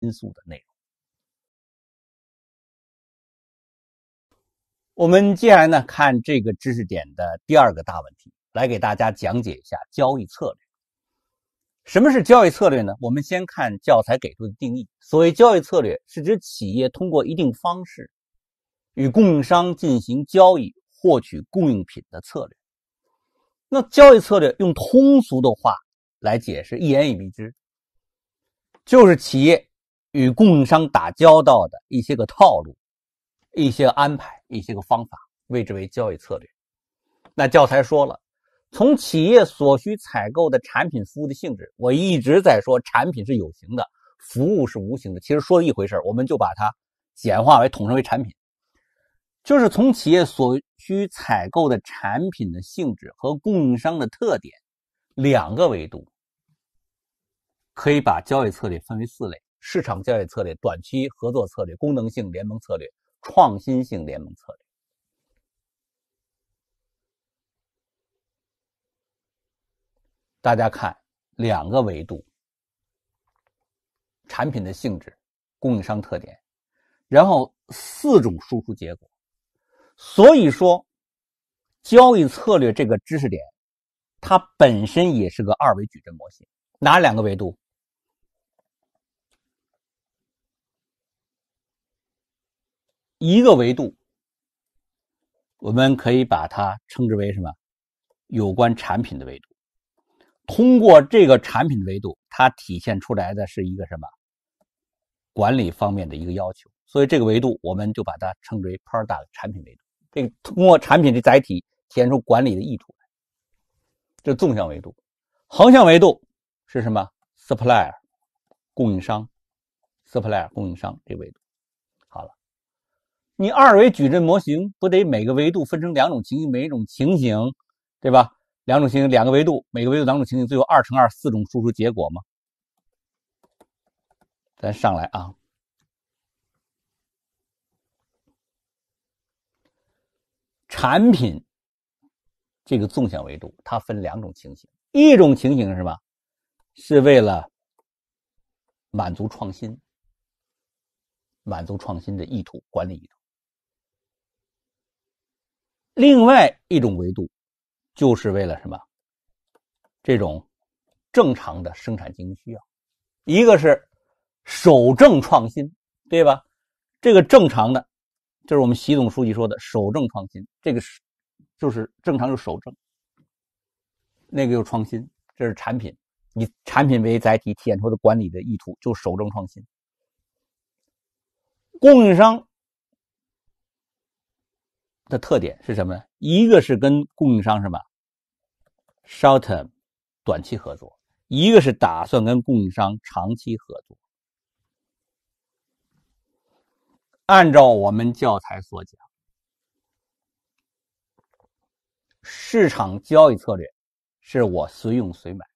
因素的内容。我们接下来呢，看这个知识点的第二个大问题，来给大家讲解一下交易策略。什么是交易策略呢？我们先看教材给出的定义：所谓交易策略，是指企业通过一定方式与供应商进行交易，获取供应品的策略。那交易策略用通俗的话来解释，一言以蔽之，就是企业。与供应商打交道的一些个套路、一些安排、一些个方法，谓之为交易策略。那教材说了，从企业所需采购的产品、服务的性质，我一直在说产品是有形的，服务是无形的，其实说了一回事，我们就把它简化为统称为产品。就是从企业所需采购的产品的性质和供应商的特点两个维度，可以把交易策略分为四类。市场交易策略、短期合作策略、功能性联盟策略、创新性联盟策略。大家看两个维度：产品的性质、供应商特点，然后四种输出结果。所以说，交易策略这个知识点，它本身也是个二维矩阵模型，哪两个维度？一个维度，我们可以把它称之为什么？有关产品的维度。通过这个产品的维度，它体现出来的是一个什么管理方面的一个要求。所以这个维度，我们就把它称之为 product 产品维度。这个通过产品的载体体现出管理的意图，这纵向维度。横向维度是什么？supplier 供应商，supplier 供应商这个维度。好了。你二维矩阵模型不得每个维度分成两种情形，每一种情形，对吧？两种情形，两个维度，每个维度两种情形，最后二乘二四种输出结果吗？咱上来啊，产品这个纵向维度它分两种情形，一种情形是吧？是为了满足创新，满足创新的意图管理意图。另外一种维度，就是为了什么？这种正常的生产经营需要，一个是守正创新，对吧？这个正常的，就是我们习总书记说的守正创新，这个是就是正常就守正，那个又创新。这是产品，以产品为载体体现出的管理的意图，就守正创新。供应商。的特点是什么呢？一个是跟供应商什么，short-term 短期合作；一个是打算跟供应商长期合作。按照我们教材所讲，市场交易策略是我随用随买，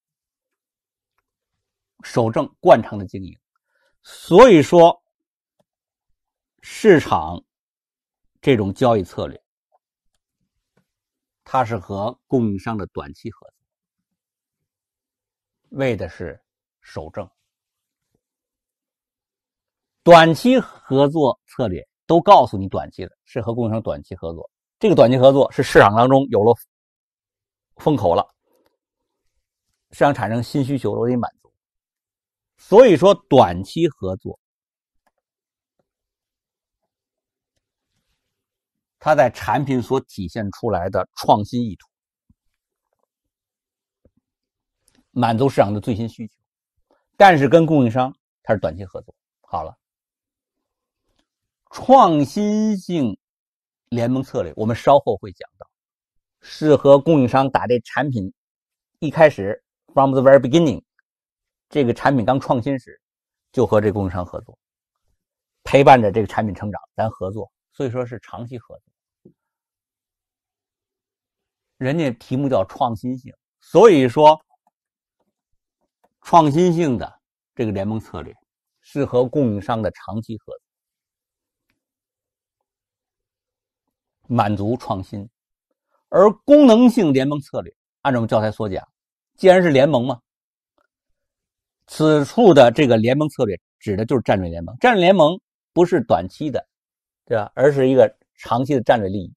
守正惯常的经营。所以说，市场。这种交易策略，它是和供应商的短期合作，为的是守正。短期合作策略都告诉你，短期的是和供应商短期合作。这个短期合作是市场当中有了风口了，市场产生新需求，我得满足。所以说，短期合作。它在产品所体现出来的创新意图，满足市场的最新需求，但是跟供应商它是短期合作。好了，创新性联盟策略，我们稍后会讲到，是和供应商打这产品。一开始，from the very beginning，这个产品刚创新时，就和这供应商合作，陪伴着这个产品成长，咱合作，所以说是长期合作。人家题目叫创新性，所以说创新性的这个联盟策略是和供应商的长期合作，满足创新；而功能性联盟策略，按照我们教材所讲，既然是联盟嘛，此处的这个联盟策略指的就是战略联盟。战略联盟不是短期的，对吧？而是一个长期的战略利益，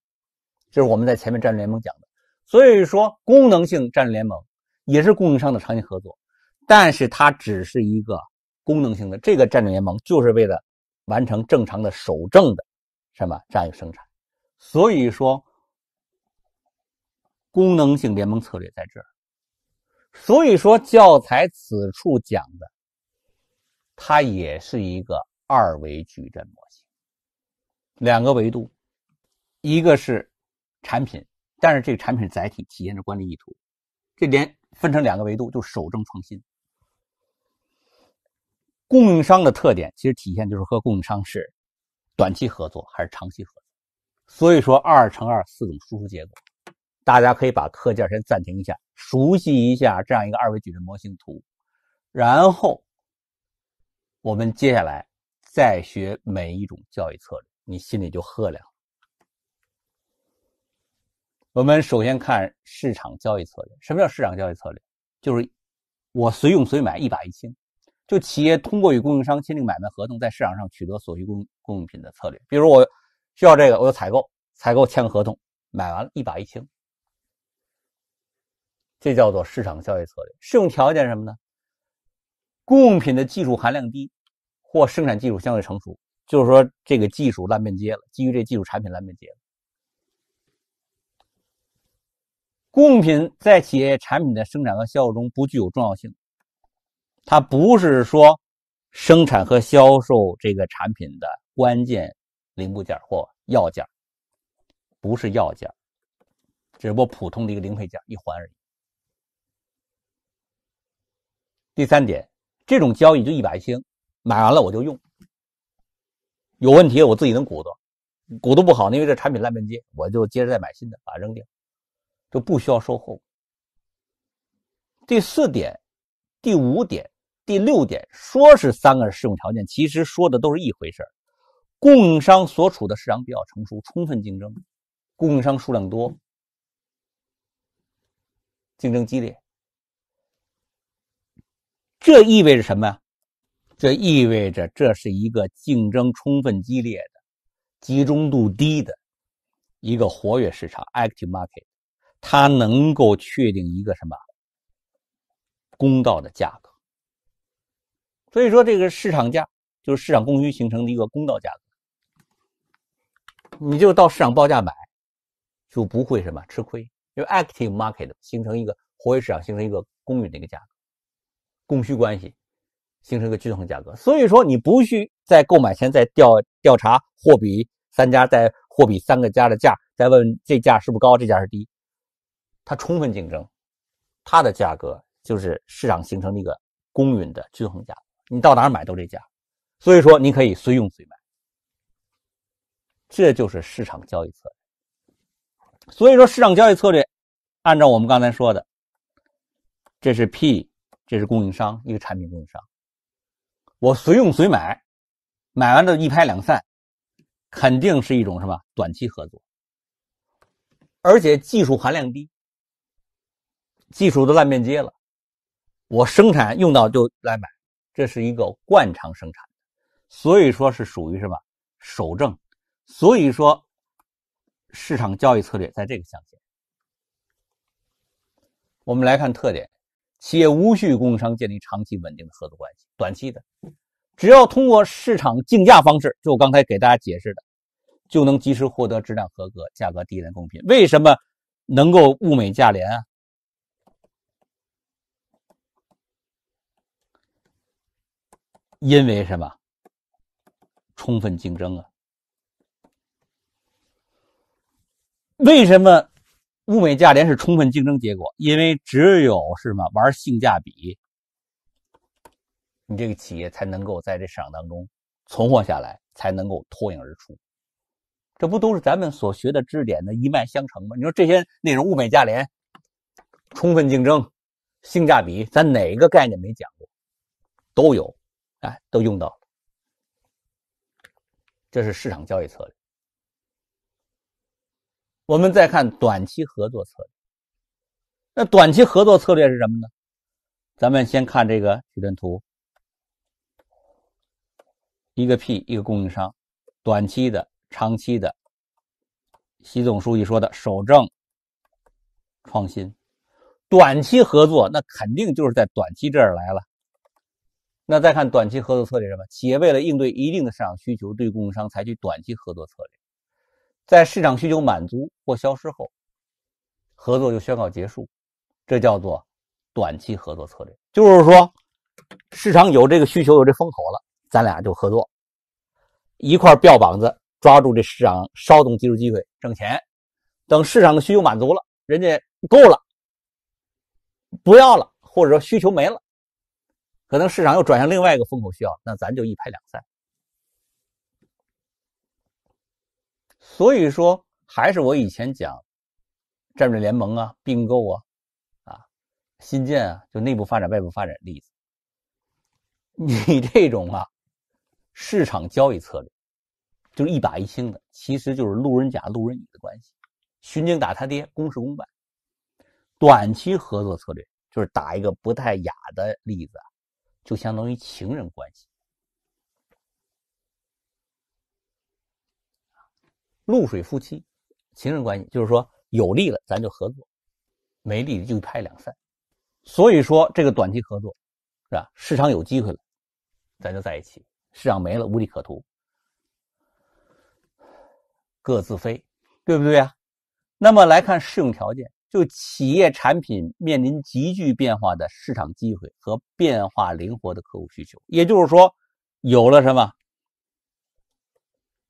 这是我们在前面战略联盟讲的。所以说，功能性战略联盟也是供应商的长期合作，但是它只是一个功能性的这个战略联盟，就是为了完成正常的守正的什么战略生产。所以说，功能性联盟策略在这儿。所以说，教材此处讲的，它也是一个二维矩阵模型，两个维度，一个是产品。但是这个产品载体体现着管理意图，这点分成两个维度，就守正创新。供应商的特点其实体现就是和供应商是短期合作还是长期合作。所以说二乘二四种输出结果，大家可以把课件先暂停一下，熟悉一下这样一个二维矩阵模型图，然后我们接下来再学每一种教育策略，你心里就呵亮了。我们首先看市场交易策略。什么叫市场交易策略？就是我随用随买，一把一清。就企业通过与供应商签订买卖合同，在市场上取得所需供供品的策略。比如我需要这个，我就采购，采购签合同，买完了一把一清。这叫做市场交易策略。适用条件什么呢？供品的技术含量低，或生产技术相对成熟。就是说，这个技术烂面接了，基于这技术产品烂面接了。贡品在企业产品的生产和销售中不具有重要性，它不是说生产和销售这个产品的关键零部件或要件，不是要件，只不过普通的一个零配件一环而已。第三点，这种交易就一百星，买完了我就用，有问题我自己能鼓捣，鼓捣不好，因为这产品烂半街，我就接着再买新的，把它扔掉。就不需要售后。第四点、第五点、第六点，说是三个适用条件，其实说的都是一回事供应商所处的市场比较成熟、充分竞争，供应商数量多，竞争激烈。这意味着什么呀？这意味着这是一个竞争充分激烈的、集中度低的一个活跃市场 （active market）。它能够确定一个什么公道的价格，所以说这个市场价就是市场供需形成的一个公道价格。你就到市场报价买，就不会什么吃亏，因为 active market 形成一个活跃市场，形成一个公允的一个价格，供需关系形成一个均衡价格。所以说你不需在购买前再调调查货比三家，在货比三个家的价，再问这价是不是高，这价是低。它充分竞争，它的价格就是市场形成的一个公允的均衡价，你到哪儿买都这价，所以说你可以随用随买，这就是市场交易策略。所以说市场交易策略，按照我们刚才说的，这是 P，这是供应商一个产品供应商，我随用随买，买完了一拍两散，肯定是一种什么短期合作，而且技术含量低。技术都烂面街了，我生产用到就来买，这是一个惯常生产，所以说是属于什么守正，所以说市场交易策略在这个象限。我们来看特点：企业无需供应商建立长期稳定的合作关系，短期的，只要通过市场竞价方式，就我刚才给大家解释的，就能及时获得质量合格、价格低廉的供品。为什么能够物美价廉啊？因为什么？充分竞争啊？为什么物美价廉是充分竞争结果？因为只有什么玩性价比，你这个企业才能够在这市场当中存活下来，才能够脱颖而出。这不都是咱们所学的知识点的一脉相承吗？你说这些内容，物美价廉、充分竞争、性价比，咱哪个概念没讲过？都有。哎，都用到了，这是市场交易策略。我们再看短期合作策略。那短期合作策略是什么呢？咱们先看这个矩阵图，一个 P，一个供应商，短期的，长期的。习总书记说的“守正创新”，短期合作那肯定就是在短期这儿来了。那再看短期合作策略什么？企业为了应对一定的市场需求，对供应商采取短期合作策略，在市场需求满足或消失后，合作就宣告结束，这叫做短期合作策略。就是说，市场有这个需求，有这风口了，咱俩就合作，一块标膀子抓住这市场稍纵即术机会挣钱。等市场的需求满足了，人家够了，不要了，或者说需求没了。可能市场又转向另外一个风口，需要那咱就一拍两散。所以说，还是我以前讲战略联盟啊、并购啊、啊新建啊，就内部发展、外部发展例子。你这种啊市场交易策略，就是一把一清的，其实就是路人甲、路人乙的关系，巡警打他爹，公事公办。短期合作策略，就是打一个不太雅的例子。就相当于情人关系，露水夫妻，情人关系就是说有利了咱就合作，没利就一拍两散。所以说这个短期合作是吧？市场有机会了，咱就在一起；市场没了，无利可图，各自飞，对不对啊？那么来看适用条件。就企业产品面临急剧变化的市场机会和变化灵活的客户需求，也就是说，有了什么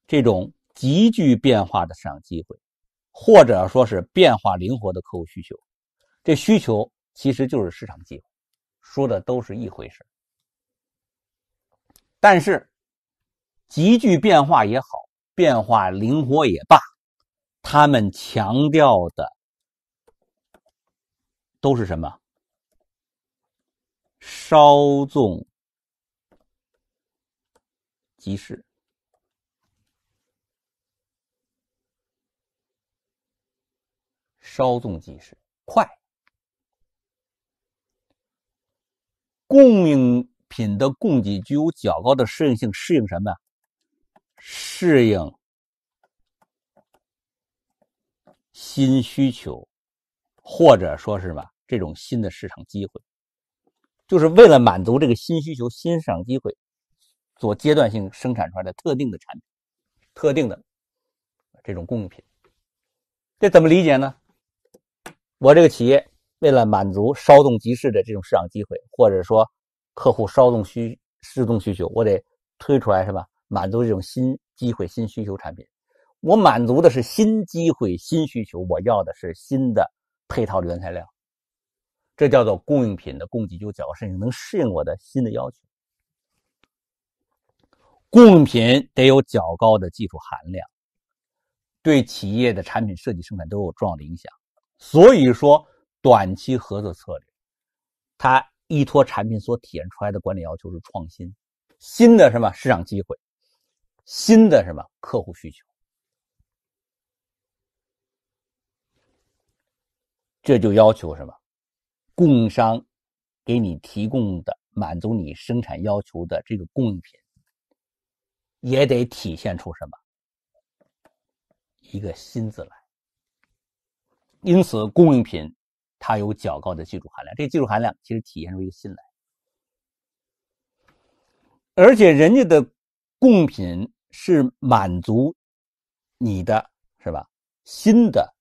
这种急剧变化的市场机会，或者说是变化灵活的客户需求，这需求其实就是市场机会，说的都是一回事。但是，急剧变化也好，变化灵活也罢，他们强调的。都是什么？稍纵即逝，稍纵即逝，快。供应品的供给具有较高的适应性，适应什么？适应新需求，或者说是吧，这种新的市场机会，就是为了满足这个新需求、新市场机会，做阶段性生产出来的特定的产品、特定的这种供用品。这怎么理解呢？我这个企业为了满足稍纵即逝的这种市场机会，或者说客户稍纵需、失纵需求，我得推出来什么满足这种新机会、新需求产品。我满足的是新机会、新需求，我要的是新的配套的原材料。这叫做供应品的供给就较适应，能适应我的新的要求。供应品得有较高的技术含量，对企业的产品设计、生产都有重要的影响。所以说，短期合作策略，它依托产品所体现出来的管理要求是创新、新的什么市场机会、新的什么客户需求，这就要求什么？供应商给你提供的满足你生产要求的这个供应品，也得体现出什么一个“新”字来。因此，供应品它有较高的技术含量，这技术含量其实体现出一个“新”来。而且，人家的供品是满足你的，是吧？新的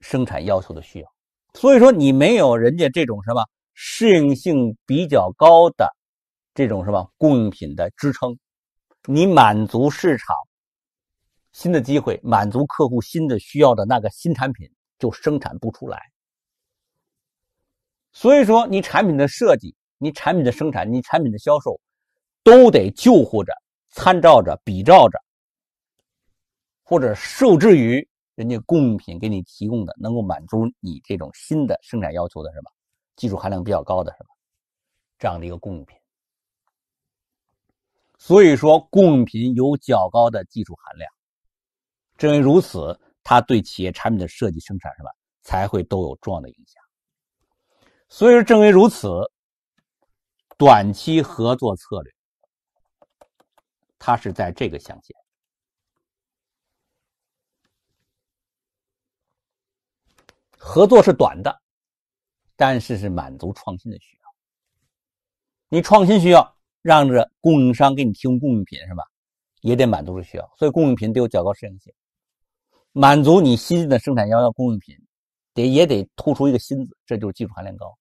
生产要求的需要。所以说，你没有人家这种什么适应性比较高的，这种什么供用品的支撑，你满足市场新的机会，满足客户新的需要的那个新产品就生产不出来。所以说，你产品的设计、你产品的生产、你产品的销售，都得救护着、参照着、比照着，或者受制于。人家供品给你提供的，能够满足你这种新的生产要求的什么技术含量比较高的什么这样的一个供品，所以说供品有较高的技术含量。正因为如此，它对企业产品的设计、生产，什么才会都有重要的影响。所以说，正因为如此，短期合作策略它是在这个象限。合作是短的，但是是满足创新的需要。你创新需要让这供应商给你提供供用品是吧？也得满足这需要，所以供用品得有较高适应性，满足你新的生产要求。供用品得也得突出一个“新”字，这就是技术含量高。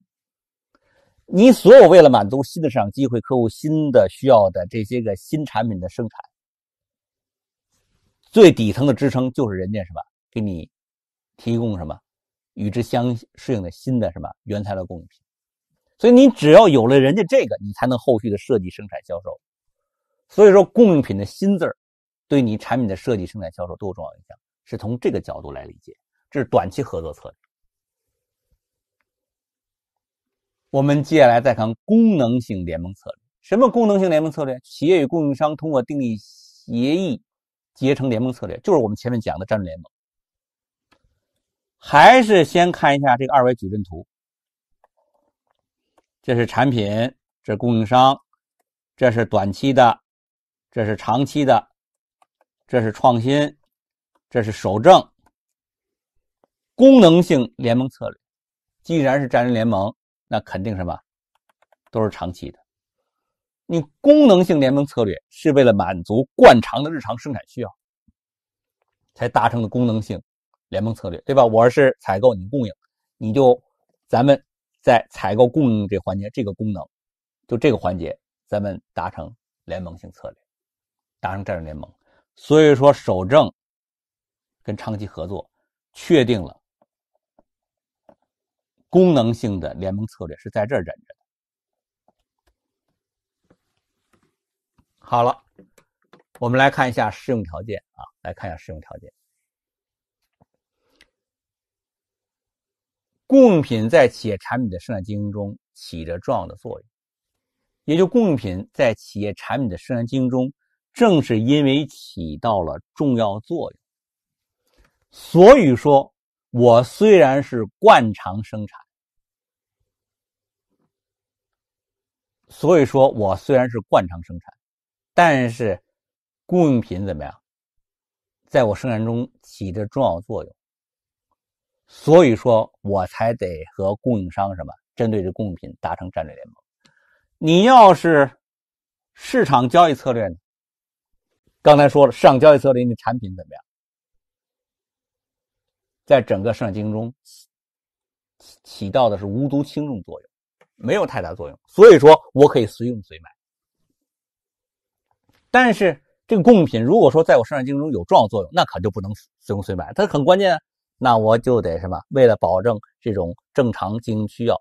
你所有为了满足新的市场机会、客户新的需要的这些个新产品的生产，最底层的支撑就是人家是吧？给你提供什么。与之相适应的新的什么原材料供应品，所以你只要有了人家这个，你才能后续的设计、生产、销售。所以说，供应品的“新”字儿，对你产品的设计、生产、销售都有重要影响，是从这个角度来理解。这是短期合作策略。我们接下来再看功能性联盟策略。什么功能性联盟策略？企业与供应商通过订立协议结成联盟策略，就是我们前面讲的战略联盟。还是先看一下这个二维矩阵图。这是产品，这是供应商，这是短期的，这是长期的，这是创新，这是守正。功能性联盟策略，既然是战略联盟，那肯定什么，都是长期的。你功能性联盟策略是为了满足惯常的日常生产需要，才达成的功能性。联盟策略，对吧？我是采购，你供应，你就咱们在采购供应这环节，这个功能，就这个环节，咱们达成联盟性策略，达成战略联盟。所以说，守正跟长期合作，确定了功能性的联盟策略是在这儿忍着。好了，我们来看一下适用条件啊，来看一下适用条件。供用品在企业产品的生产经营中起着重要的作用，也就供用品在企业产品的生产经营中，正是因为起到了重要作用，所以说我虽然是惯常生产，所以说我虽然是惯常生产，但是供用品怎么样，在我生产中起着重要作用。所以说，我才得和供应商什么针对这供品达成战略联盟。你要是市场交易策略呢？刚才说了，市场交易策略你的产品怎么样？在整个市场经营中，起起到的是无足轻重作用，没有太大作用。所以说我可以随用随买。但是这个贡品，如果说在我市场经营中有重要作用，那可就不能随用随买，它很关键。啊，那我就得什么？为了保证这种正常经营需要，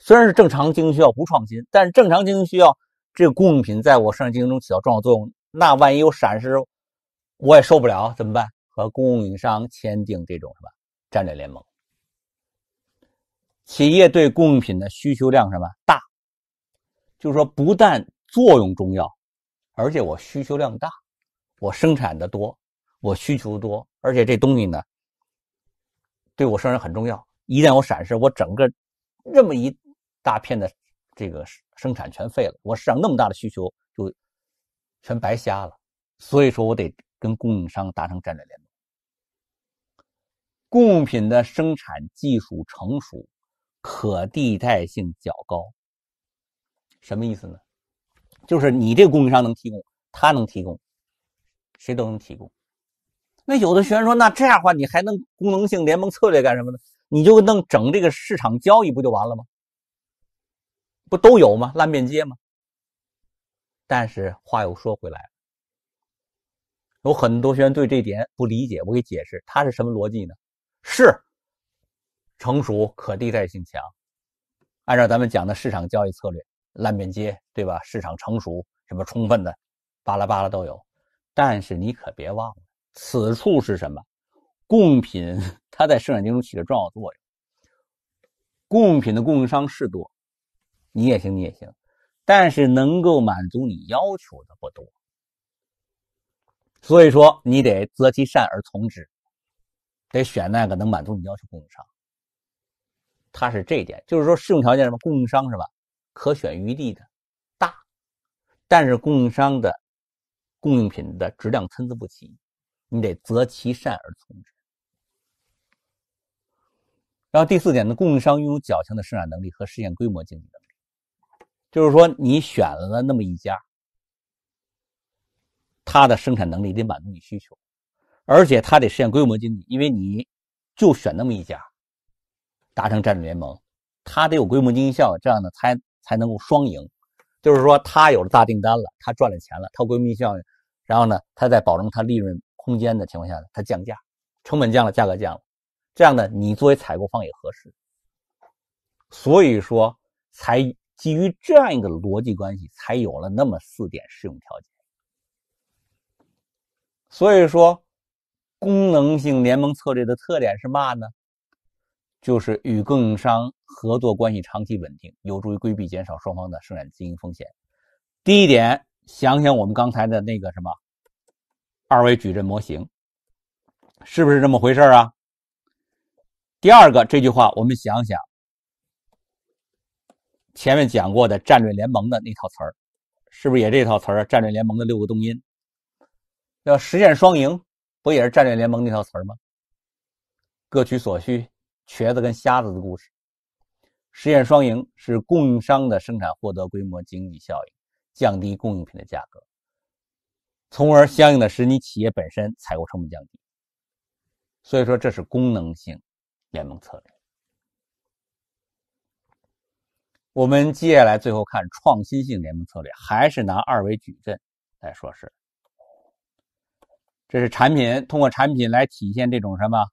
虽然是正常经营需要不创新，但是正常经营需要这个供用品在我生产经营中起到重要作用。那万一有闪失，我也受不了，怎么办？和供应商签订这种什么战略联盟？企业对供用品的需求量什么大？就是说不但作用重要，而且我需求量大，我生产的多，我需求多，而且这东西呢？对我生产很重要，一旦有闪失，我整个这么一大片的这个生产全废了。我市场那么大的需求就全白瞎了，所以说我得跟供应商达成战略联盟。供品的生产技术成熟，可替代性较高。什么意思呢？就是你这供应商能提供，他能提供，谁都能提供。那有的学员说：“那这样话，你还能功能性联盟策略干什么呢？你就弄整这个市场交易不就完了吗？不都有吗？烂面街吗？”但是话又说回来，有很多学员对这点不理解。我给解释，它是什么逻辑呢？是成熟、可替代性强。按照咱们讲的市场交易策略，烂面街对吧？市场成熟，什么充分的，巴拉巴拉都有。但是你可别忘了。此处是什么？贡品，它在生产中起着重要作用。贡品的供应商是多，你也行，你也行，但是能够满足你要求的不多，所以说你得择其善而从之，得选那个能满足你要求供应商。它是这一点，就是说适用条件什么？供应商是吧？可选余地的大，但是供应商的，供用品的质量参差不齐。你得择其善而从之。然后第四点呢，供应商拥有较强的生产能力和实现规模经济能力，就是说你选了那么一家，他的生产能力得满足你需求，而且他得实现规模经济，因为你就选那么一家，达成战略联盟，他得有规模经济效益，这样呢才才能够双赢。就是说他有了大订单了，他赚了钱了，他规模效应，然后呢，他再保证他利润。空间的情况下呢，它降价，成本降了，价格降了，这样呢，你作为采购方也合适。所以说，才基于这样一个逻辑关系，才有了那么四点适用条件。所以说，功能性联盟策略的特点是嘛呢？就是与供应商合作关系长期稳定，有助于规避、减少双方的生产经营风险。第一点，想想我们刚才的那个什么。二维矩阵模型是不是这么回事啊？第二个这句话，我们想想前面讲过的战略联盟的那套词儿，是不是也这套词儿？战略联盟的六个动因，要实现双赢，不也是战略联盟那套词儿吗？各取所需，瘸子跟瞎子的故事，实现双赢是供应商的生产获得规模经济效益，降低供应品的价格。从而相应的使你企业本身采购成本降低，所以说这是功能性联盟策略。我们接下来最后看创新性联盟策略，还是拿二维矩阵来说事。这是产品，通过产品来体现这种什么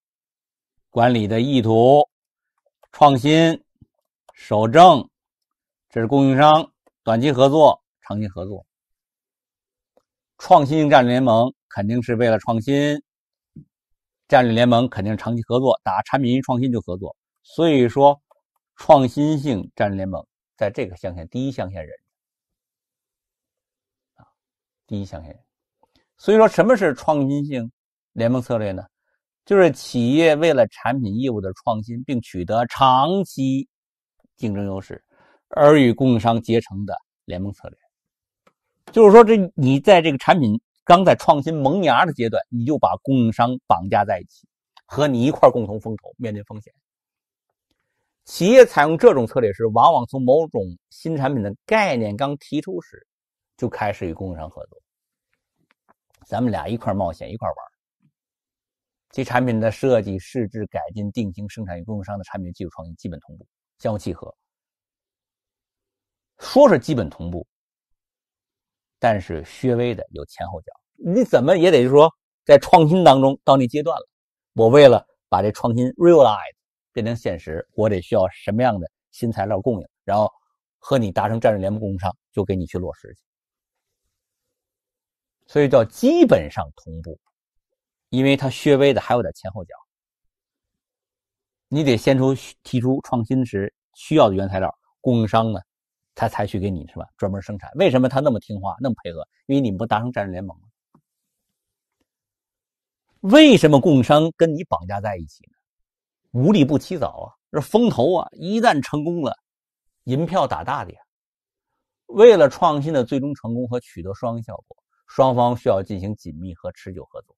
管理的意图、创新、守正。这是供应商，短期合作、长期合作。创新性战略联盟肯定是为了创新。战略联盟肯定长期合作，打产品创新就合作。所以说，创新性战略联盟在这个象限，第一象限人啊，第一象限。所以说，什么是创新性联盟策略呢？就是企业为了产品业务的创新，并取得长期竞争优势，而与供应商结成的联盟策略。就是说，这你在这个产品刚在创新萌芽的阶段，你就把供应商绑架在一起，和你一块共同风投，面临风险。企业采用这种策略时，往往从某种新产品的概念刚提出时，就开始与供应商合作，咱们俩一块冒险，一块玩。其产品的设计、试制、改进、定型、生产与供应商的产品技术创新基本同步，相互契合。说是基本同步。但是削微的有前后脚，你怎么也得说，在创新当中到那阶段了，我为了把这创新 realize 变成现实，我得需要什么样的新材料供应，然后和你达成战略联盟，供应商就给你去落实去。所以叫基本上同步，因为它削微的还有点前后脚，你得先出提出创新时需要的原材料供应商呢。他采取给你是吧？专门生产，为什么他那么听话那么配合？因为你们不达成战略联盟吗？为什么供应商跟你绑架在一起呢？无利不起早啊！这风头啊，一旦成功了，银票打大的。为了创新的最终成功和取得双赢效果，双方需要进行紧密和持久合作。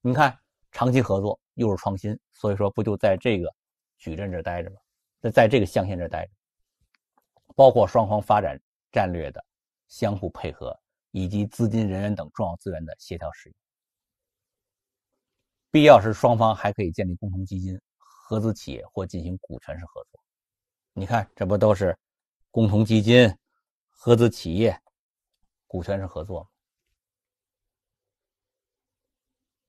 你看，长期合作又是创新，所以说不就在这个矩阵这待着吗？在在这个象限这待着。包括双方发展战略的相互配合，以及资金、人员等重要资源的协调使用。必要时，双方还可以建立共同基金、合资企业或进行股权式合作。你看，这不都是共同基金、合资企业、股权式合作吗？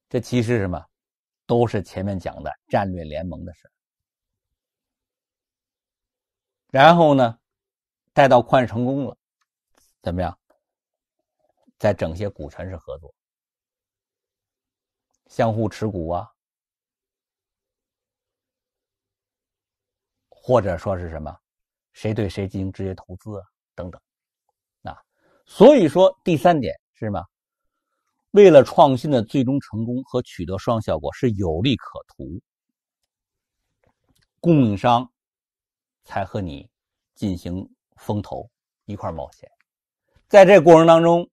这其实什么，都是前面讲的战略联盟的事然后呢？再到快成功了，怎么样？再整些股权式合作，相互持股啊，或者说是什么？谁对谁进行直接投资啊？等等。啊，所以说第三点是什么？为了创新的最终成功和取得双效果是有利可图，供应商才和你进行。风投一块冒险，在这过程当中，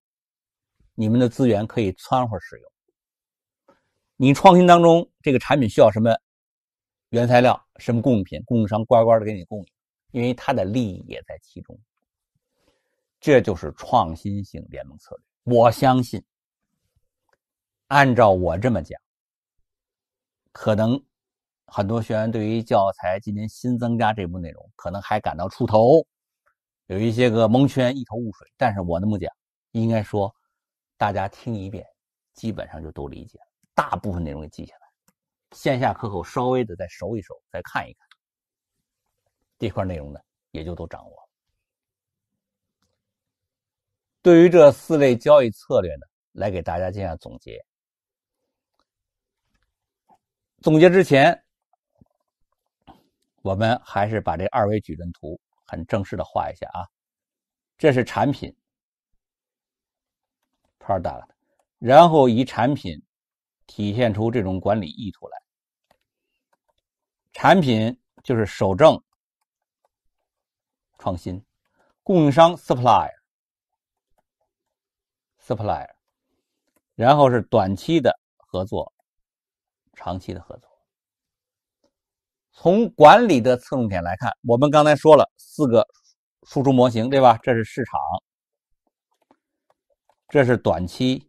你们的资源可以掺和使用。你创新当中这个产品需要什么原材料、什么供应品，供应商乖乖的给你供应，因为他的利益也在其中。这就是创新性联盟策略。我相信，按照我这么讲，可能很多学员对于教材今年新增加这部分内容，可能还感到出头。有一些个蒙圈、一头雾水，但是我那么讲，应该说，大家听一遍，基本上就都理解了，大部分内容给记下来，线下课后稍微的再熟一熟，再看一看，这块内容呢也就都掌握了。对于这四类交易策略呢，来给大家进行总结。总结之前，我们还是把这二维矩阵图。很正式的画一下啊，这是产品 （product），然后以产品体现出这种管理意图来。产品就是守正创新，供应商 （supplier），supplier，然后是短期的合作，长期的合作。从管理的侧重点来看，我们刚才说了四个输出模型，对吧？这是市场，这是短期，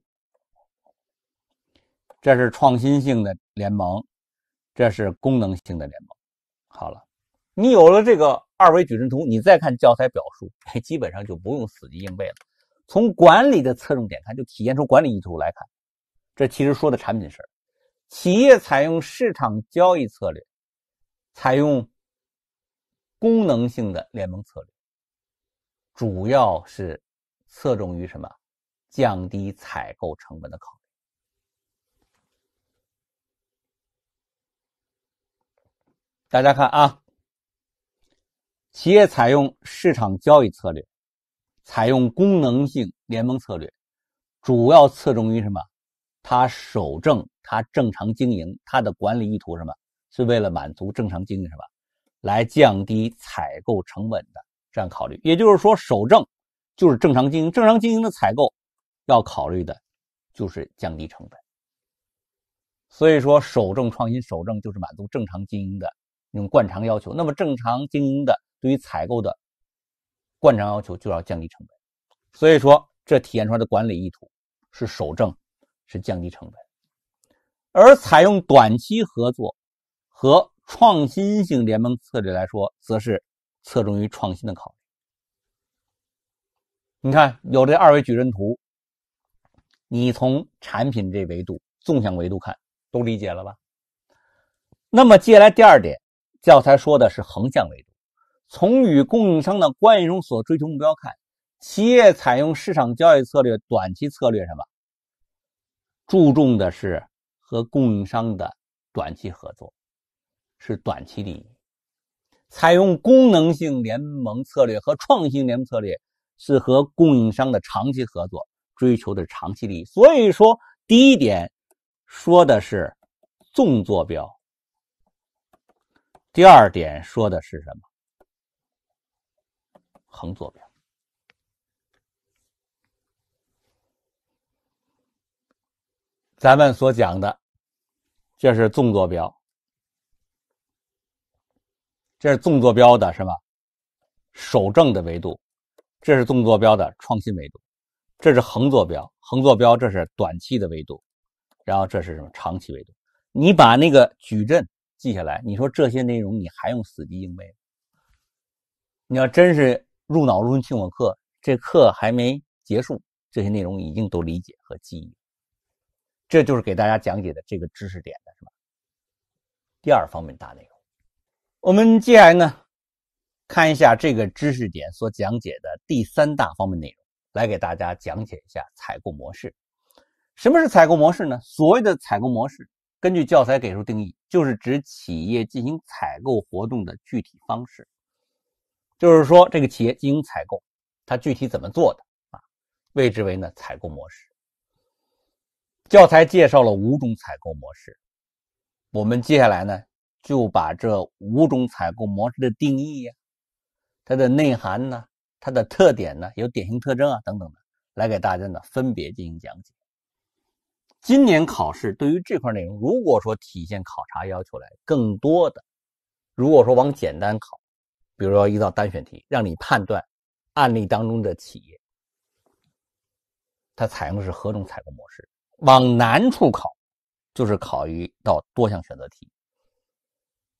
这是创新性的联盟，这是功能性的联盟。好了，你有了这个二维矩阵图，你再看教材表述，基本上就不用死记硬背了。从管理的侧重点看，就体现出管理意图来看，这其实说的产品是企业采用市场交易策略。采用功能性的联盟策略，主要是侧重于什么？降低采购成本的考虑。大家看啊，企业采用市场交易策略，采用功能性联盟策略，主要侧重于什么？它守正，它正常经营，它的管理意图什么？是为了满足正常经营什么，来降低采购成本的这样考虑。也就是说，守正就是正常经营，正常经营的采购，要考虑的就是降低成本。所以说，守正创新，守正就是满足正常经营的那种惯常要求。那么，正常经营的对于采购的惯常要求就要降低成本。所以说，这体现出来的管理意图是守正，是降低成本，而采用短期合作。和创新性联盟策略来说，则是侧重于创新的考虑。你看，有这二位矩阵图，你从产品这维度、纵向维度看，都理解了吧？那么接下来第二点，教材说的是横向维度，从与供应商的关系中所追求目标看，企业采用市场交易策略、短期策略什么，注重的是和供应商的短期合作。是短期利益。采用功能性联盟策略和创新联盟策略是和供应商的长期合作，追求的长期利益。所以说，第一点说的是纵坐标。第二点说的是什么？横坐标。咱们所讲的，这是纵坐标。这是纵坐标的是吧？守正的维度，这是纵坐标的创新维度，这是横坐标，横坐标这是短期的维度，然后这是什么长期维度？你把那个矩阵记下来，你说这些内容你还用死记硬背？你要真是入脑入心听我课，这课还没结束，这些内容已经都理解和记忆。这就是给大家讲解的这个知识点的什么？第二方面大内容。我们接下来呢，看一下这个知识点所讲解的第三大方面内容，来给大家讲解一下采购模式。什么是采购模式呢？所谓的采购模式，根据教材给出定义，就是指企业进行采购活动的具体方式。就是说，这个企业进行采购，它具体怎么做的啊？谓之为呢采购模式。教材介绍了五种采购模式，我们接下来呢。就把这五种采购模式的定义呀，它的内涵呢，它的特点呢，有典型特征啊等等的，来给大家呢分别进行讲解。今年考试对于这块内容，如果说体现考察要求来更多的，如果说往简单考，比如说一道单选题，让你判断案例当中的企业它采用的是何种采购模式；往难处考，就是考一道多项选择题。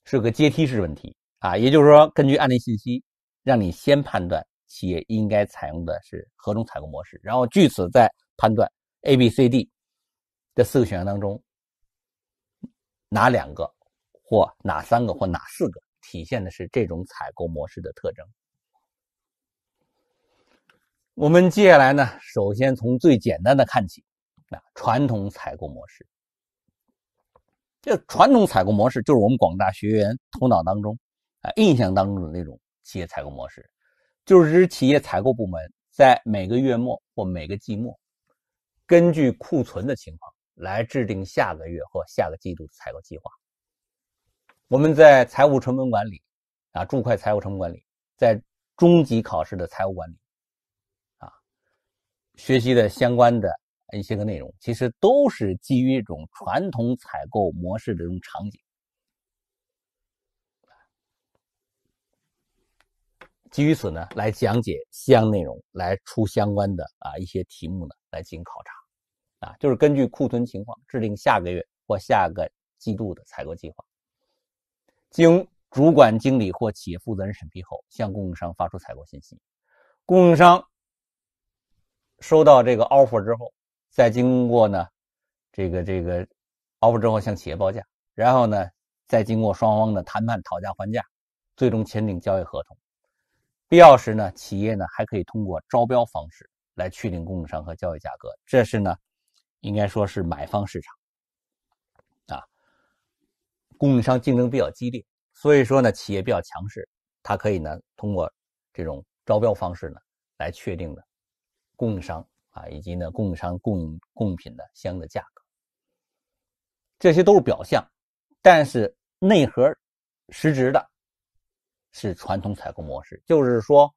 是个阶梯式问题啊，也就是说，根据案例信息，让你先判断企业应该采用的是何种采购模式，然后据此再判断 A、B、C、D 这四个选项当中哪两个或哪三个或哪四个体现的是这种采购模式的特征。我们接下来呢，首先从最简单的看起，啊，传统采购模式。这传统采购模式，就是我们广大学员头脑当中，啊，印象当中的那种企业采购模式，就是指企业采购部门在每个月末或每个季末，根据库存的情况来制定下个月或下个季度的采购计划。我们在财务成本管理，啊，注会财务成本管理，在中级考试的财务管理，啊，学习的相关的。一些个内容其实都是基于一种传统采购模式的这种场景，基于此呢，来讲解相内容，来出相关的啊一些题目呢来进行考察。啊，就是根据库存情况制定下个月或下个季度的采购计划，经主管经理或企业负责人审批后，向供应商发出采购信息。供应商收到这个 offer 之后。再经过呢，这个这个，offer 之后向企业报价，然后呢，再经过双方的谈判讨价还价，最终签订交易合同。必要时呢，企业呢还可以通过招标方式来确定供应商和交易价格。这是呢，应该说是买方市场，啊，供应商竞争比较激烈，所以说呢，企业比较强势，它可以呢通过这种招标方式呢来确定的供应商。啊，以及呢，供应商供供品的相应的价格，这些都是表象，但是内核实质的，是传统采购模式，就是说，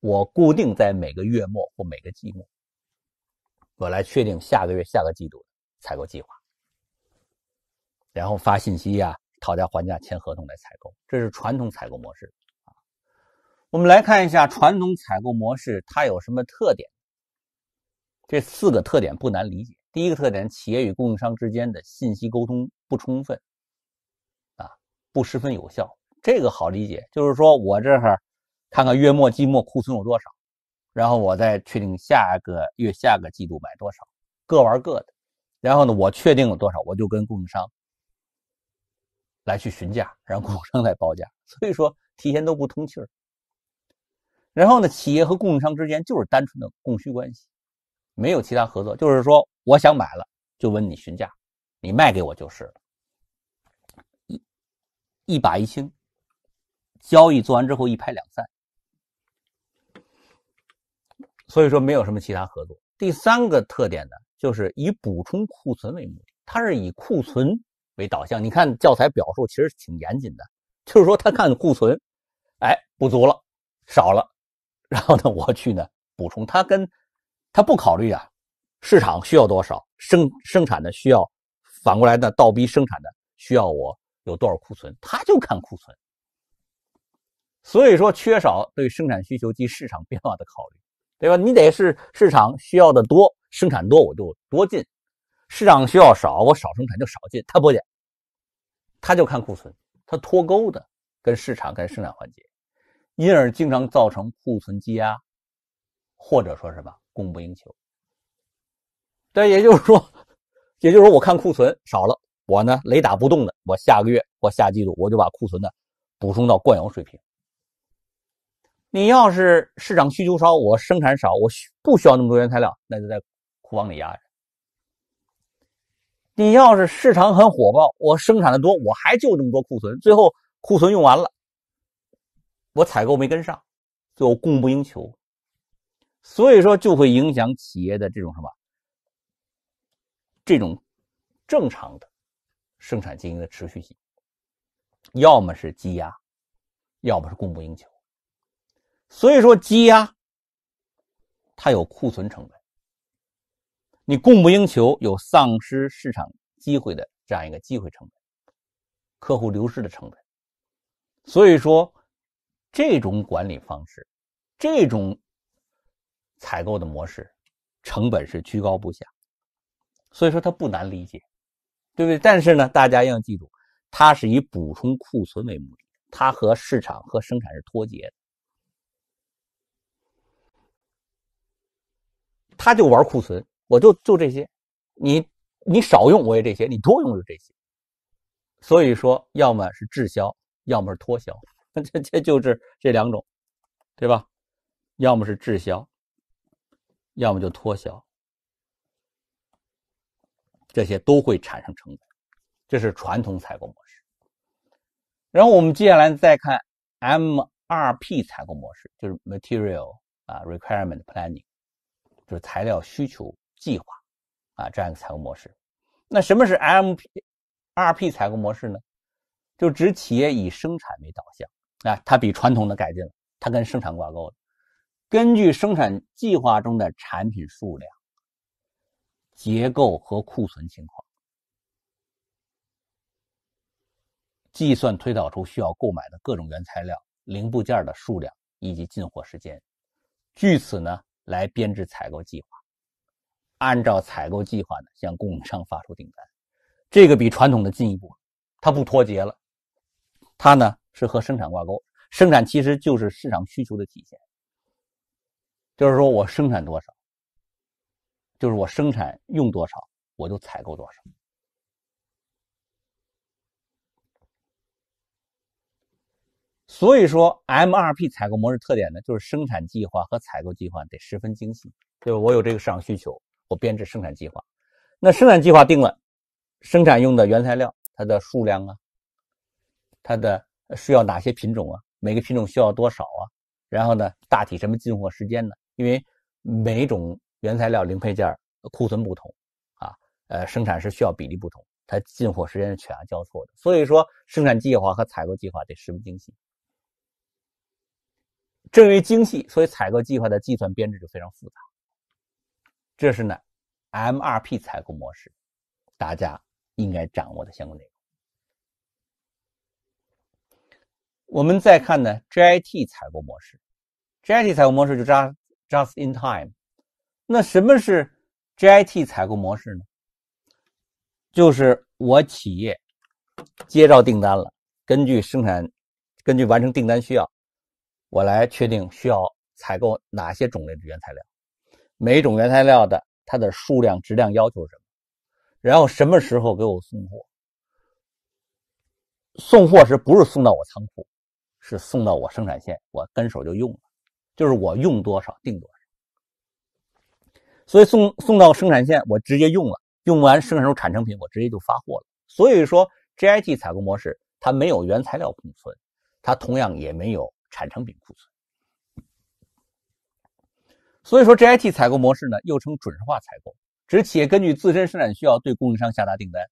我固定在每个月末或每个季末，我来确定下个月、下个季度采购计划，然后发信息呀，讨价还价、签合同来采购，这是传统采购模式啊。我们来看一下传统采购模式它有什么特点。这四个特点不难理解。第一个特点，企业与供应商之间的信息沟通不充分，啊，不十分有效。这个好理解，就是说我这哈看看月末、季末库存有多少，然后我再确定下个月、下个季度买多少，各玩各的。然后呢，我确定了多少，我就跟供应商来去询价，然后供应商来报价。所以说，提前都不通气儿。然后呢，企业和供应商之间就是单纯的供需关系。没有其他合作，就是说我想买了就问你询价，你卖给我就是了，一一把一清，交易做完之后一拍两散，所以说没有什么其他合作。第三个特点呢，就是以补充库存为目的，它是以库存为导向。你看教材表述其实挺严谨的，就是说他看库存，哎，不足了，少了，然后呢，我去呢补充，它跟。他不考虑啊，市场需要多少生生产的需要，反过来呢倒逼生产的需要我有多少库存，他就看库存。所以说缺少对生产需求及市场变化的考虑，对吧？你得是市场需要的多，生产多我就多进；市场需要少，我少生产就少进。他不进，他就看库存，他脱钩的跟市场跟生产环节，因而经常造成库存积压，或者说什么？供不应求，但也就是说，也就是说，我看库存少了，我呢雷打不动的，我下个月或下季度我就把库存呢补充到惯有水平。你要是市场需求少，我生产少，我不需要那么多原材料，那就在库房里压。着。你要是市场很火爆，我生产的多，我还就这么多库存，最后库存用完了，我采购没跟上，就供不应求。所以说，就会影响企业的这种什么，这种正常的生产经营的持续性。要么是积压，要么是供不应求。所以说，积压它有库存成本；你供不应求有丧失市场机会的这样一个机会成本，客户流失的成本。所以说，这种管理方式，这种。采购的模式，成本是居高不下，所以说它不难理解，对不对？但是呢，大家一定要记住，它是以补充库存为目的，它和市场和生产是脱节的，他就玩库存，我就就这些，你你少用我也这些，你多用就这些，所以说要么是滞销，要么是脱销，这这就是这两种，对吧？要么是滞销。要么就脱销，这些都会产生成本，这是传统采购模式。然后我们接下来再看 MRP 采购模式，就是 Material 啊 Requirement Planning，就是材料需求计划啊这样一个采购模式。那什么是 MRP 采购模式呢？就指企业以生产为导向啊，它比传统的改进了，它跟生产挂钩了。根据生产计划中的产品数量、结构和库存情况，计算推导出需要购买的各种原材料、零部件的数量以及进货时间，据此呢来编制采购计划，按照采购计划呢向供应商发出订单。这个比传统的进一步，它不脱节了，它呢是和生产挂钩，生产其实就是市场需求的体现。就是说我生产多少，就是我生产用多少，我就采购多少。所以说，M R P 采购模式特点呢，就是生产计划和采购计划得十分精细，对吧？我有这个市场需求，我编制生产计划。那生产计划定了，生产用的原材料它的数量啊，它的需要哪些品种啊，每个品种需要多少啊，然后呢，大体什么进货时间呢？因为每种原材料、零配件库存不同，啊，呃，生产是需要比例不同，它进货时间是犬牙交错的，所以说生产计划和采购计划得十分精细。正因为精细，所以采购计划的计算编制就非常复杂。这是呢，MRP 采购模式，大家应该掌握的相关内容。我们再看呢，GIT 采购模式，GIT 采购模式就扎。Just in time，那什么是 JIT 采购模式呢？就是我企业接到订单了，根据生产、根据完成订单需要，我来确定需要采购哪些种类的原材料，每种原材料的它的数量、质量要求是什么，然后什么时候给我送货？送货时不是送到我仓库，是送到我生产线，我跟手就用了。就是我用多少定多少，所以送送到生产线，我直接用了，用完生产出产成品，我直接就发货了。所以说，G I T 采购模式它没有原材料库存，它同样也没有产成品库存。所以说，G I T 采购模式呢，又称准时化采购，指企业根据自身生产需要对供应商下达订单。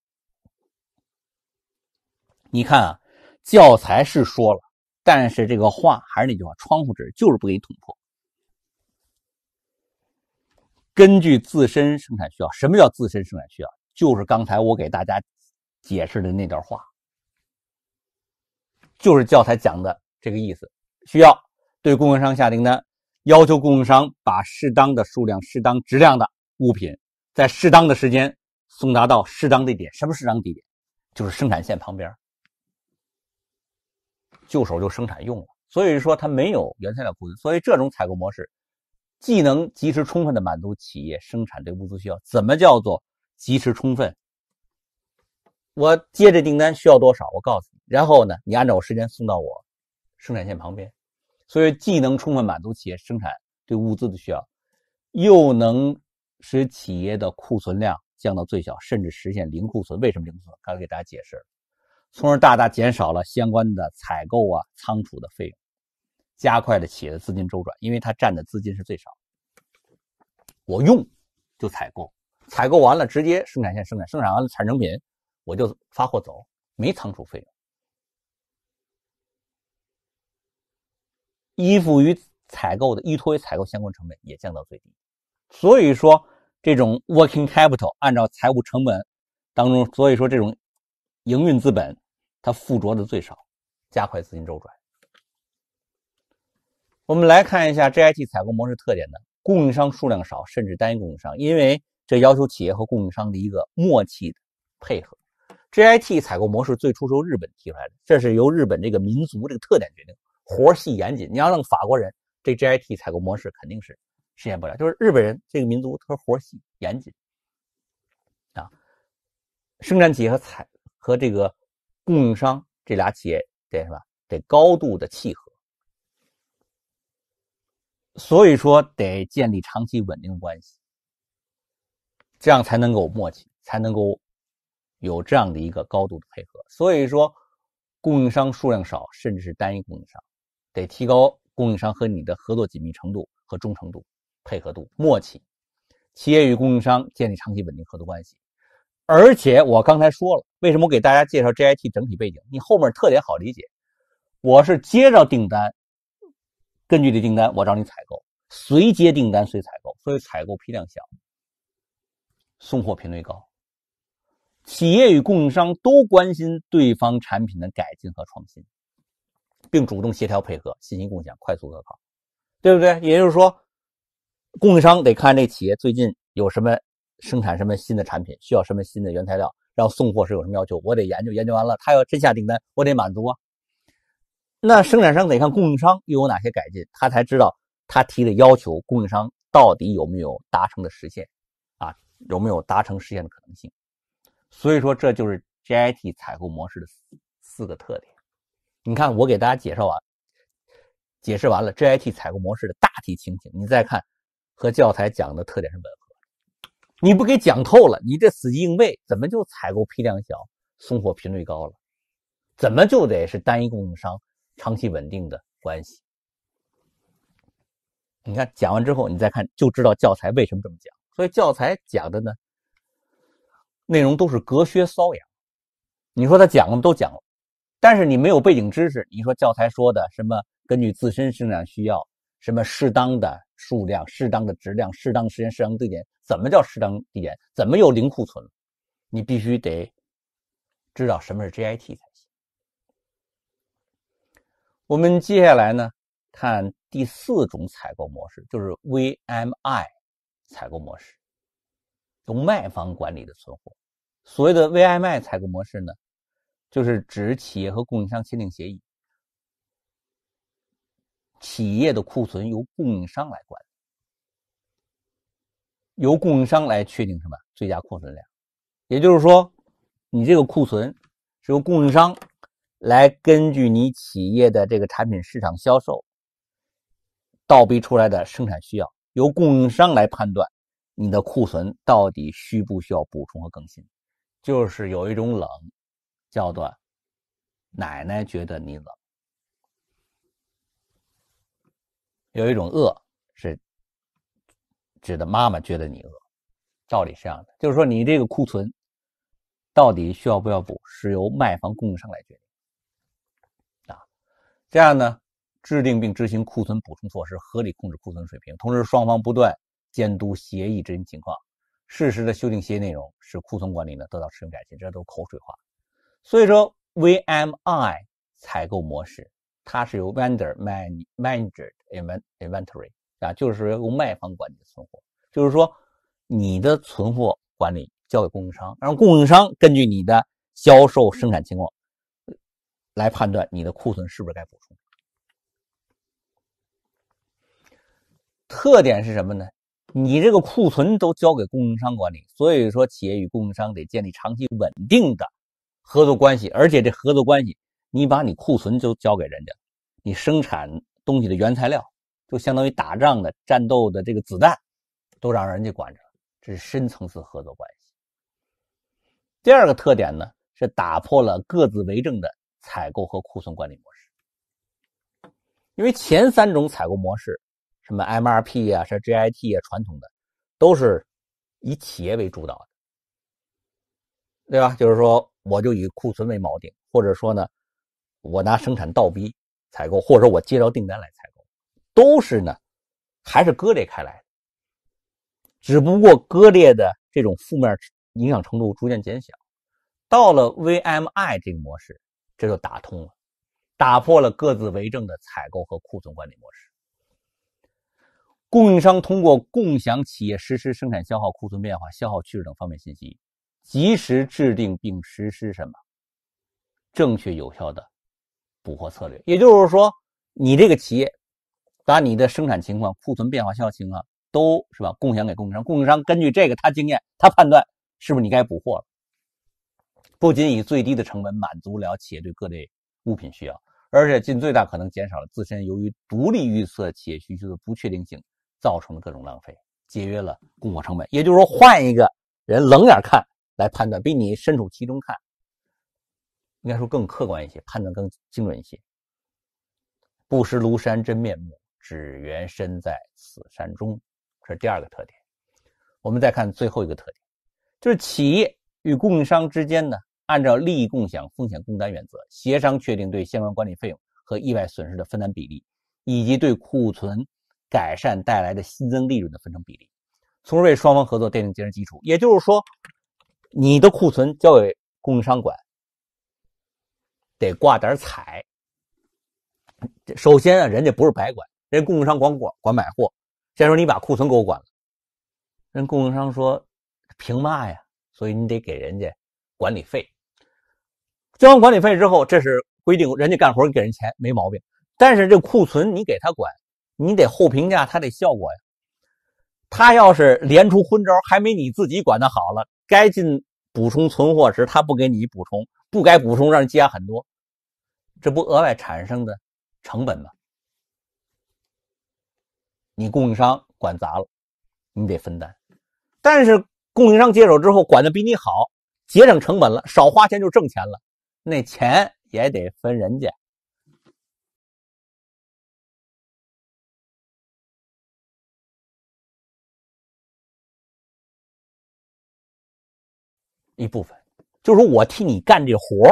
你看啊，教材是说了。但是这个话还是那句话，窗户纸就是不给你捅破。根据自身生产需要，什么叫自身生产需要？就是刚才我给大家解释的那段话，就是教材讲的这个意思。需要对供应商下订单，要求供应商把适当的数量、适当质量的物品，在适当的时间送达到适当地点。什么适当地点？就是生产线旁边。旧手就生产用了，所以说它没有原材料库存，所以这种采购模式既能及时充分的满足企业生产对物资需要。怎么叫做及时充分？我接这订单需要多少？我告诉你，然后呢，你按照我时间送到我生产线旁边，所以既能充分满足企业生产对物资的需要，又能使企业的库存量降到最小，甚至实现零库存。为什么零库存？刚才给大家解释了。从而大大减少了相关的采购啊、仓储的费用，加快了企业的资金周转，因为它占的资金是最少。我用就采购，采购完了直接生产线生产，生产完了产成品，我就发货走，没仓储费用。依附于采购的、依托于采购相关成本也降到最低。所以说，这种 working capital 按照财务成本当中，所以说这种。营运资本，它附着的最少，加快资金周转。我们来看一下 JIT 采购模式特点的供应商数量少，甚至单一供应商，因为这要求企业和供应商的一个默契配合。JIT 采购模式最初是由日本提出来的，这是由日本这个民族这个特点决定，活细严谨。你要让法国人这 JIT 采购模式肯定是实现不了，就是日本人这个民族他活细严谨啊，生产企业和采。和这个供应商这俩企业得什么？得高度的契合，所以说得建立长期稳定的关系，这样才能够默契，才能够有这样的一个高度的配合。所以说，供应商数量少，甚至是单一供应商，得提高供应商和你的合作紧密程度和忠诚度、配合度、默契。企业与供应商建立长期稳定合作关系。而且我刚才说了，为什么我给大家介绍 JIT 整体背景？你后面特点好理解。我是接着订单，根据这订单我找你采购，随接订单随采购，所以采购批量小，送货频率高。企业与供应商都关心对方产品的改进和创新，并主动协调配合，信息共享，快速可靠，对不对？也就是说，供应商得看这企业最近有什么。生产什么新的产品，需要什么新的原材料，然后送货时有什么要求，我得研究研究完了。他要真下订单，我得满足啊。那生产商得看供应商又有哪些改进，他才知道他提的要求供应商到底有没有达成的实现啊，有没有达成实现的可能性。所以说这就是 JIT 采购模式的四四个特点。你看，我给大家介绍完，解释完了 JIT 采购模式的大体情形，你再看和教材讲的特点是吻合。你不给讲透了，你这死记硬背怎么就采购批量小、送货频率高了？怎么就得是单一供应商、长期稳定的关系？你看讲完之后，你再看就知道教材为什么这么讲。所以教材讲的呢，内容都是隔靴搔痒。你说他讲了都讲了，但是你没有背景知识，你说教材说的什么根据自身生产需要，什么适当的。数量适当的质量适当的时间适当地点，怎么叫适当地点？怎么有零库存你必须得知道什么是 JIT 才行。我们接下来呢，看第四种采购模式，就是 VMI 采购模式，由卖方管理的存货。所谓的 VMI 采购模式呢，就是指企业和供应商签订协议。企业的库存由供应商来管理，由供应商来确定什么最佳库存量。也就是说，你这个库存是由供应商来根据你企业的这个产品市场销售倒逼出来的生产需要，由供应商来判断你的库存到底需不需要补充和更新。就是有一种冷，叫做奶奶觉得你冷。有一种饿，是指的妈妈觉得你饿，道理是这样的，就是说你这个库存到底需要不要补，是由卖方供应商来决定。啊，这样呢，制定并执行库存补充措施，合理控制库存水平，同时双方不断监督协议执行情况，适时的修订协议内容，使库存管理呢得到持续改进，这都口水话。所以说，VMI 采购模式。它是由 vendor manage inventory 啊，就是由卖方管理的存货。就是说，你的存货管理交给供应商，然后供应商根据你的销售生产情况来判断你的库存是不是该补充。特点是什么呢？你这个库存都交给供应商管理，所以说企业与供应商得建立长期稳定的合作关系，而且这合作关系。你把你库存就交给人家，你生产东西的原材料就相当于打仗的战斗的这个子弹，都让人家管着这是深层次合作关系。第二个特点呢是打破了各自为政的采购和库存管理模式，因为前三种采购模式，什么 MRP 啊、是 GIT 啊、传统的，都是以企业为主导的，对吧？就是说，我就以库存为锚定，或者说呢？我拿生产倒逼采购，或者说我接着订单来采购，都是呢，还是割裂开来的。只不过割裂的这种负面影响程度逐渐减小，到了 VMI 这个模式，这就打通了，打破了各自为政的采购和库存管理模式。供应商通过共享企业实施生产消耗、库存变化、消耗趋势等方面信息，及时制定并实施什么，正确有效的。补货策略，也就是说，你这个企业把你的生产情况、库存变化、销售情况，都是吧，共享给供应商。供应商根据这个，他经验，他判断是不是你该补货了。不仅以最低的成本满足了企业对各类物品需要，而且尽最大可能减少了自身由于独立预测企业需求的不确定性造成的各种浪费，节约了供货成本。也就是说，换一个人冷眼看来判断，比你身处其中看。应该说更客观一些，判断更精准一些。不识庐山真面目，只缘身在此山中。这是第二个特点。我们再看最后一个特点，就是企业与供应商之间呢，按照利益共享、风险共担原则，协商确定对相关管理费用和意外损失的分担比例，以及对库存改善带来的新增利润的分成比例，从而为双方合作奠定坚实基础。也就是说，你的库存交给供应商管。得挂点彩。首先啊，人家不是白管，人供应商管管管买货。先说你把库存给我管了，人供应商说凭嘛呀？所以你得给人家管理费。交完管理费之后，这是规定，人家干活给人钱没毛病。但是这库存你给他管，你得后评价他的效果呀。他要是连出昏招，还没你自己管的好了。该进补充存货时，他不给你补充。不该补充，让人积压很多，这不额外产生的成本吗？你供应商管砸了，你得分担。但是供应商接手之后管的比你好，节省成本了，少花钱就挣钱了，那钱也得分人家一部分。就是说我替你干这活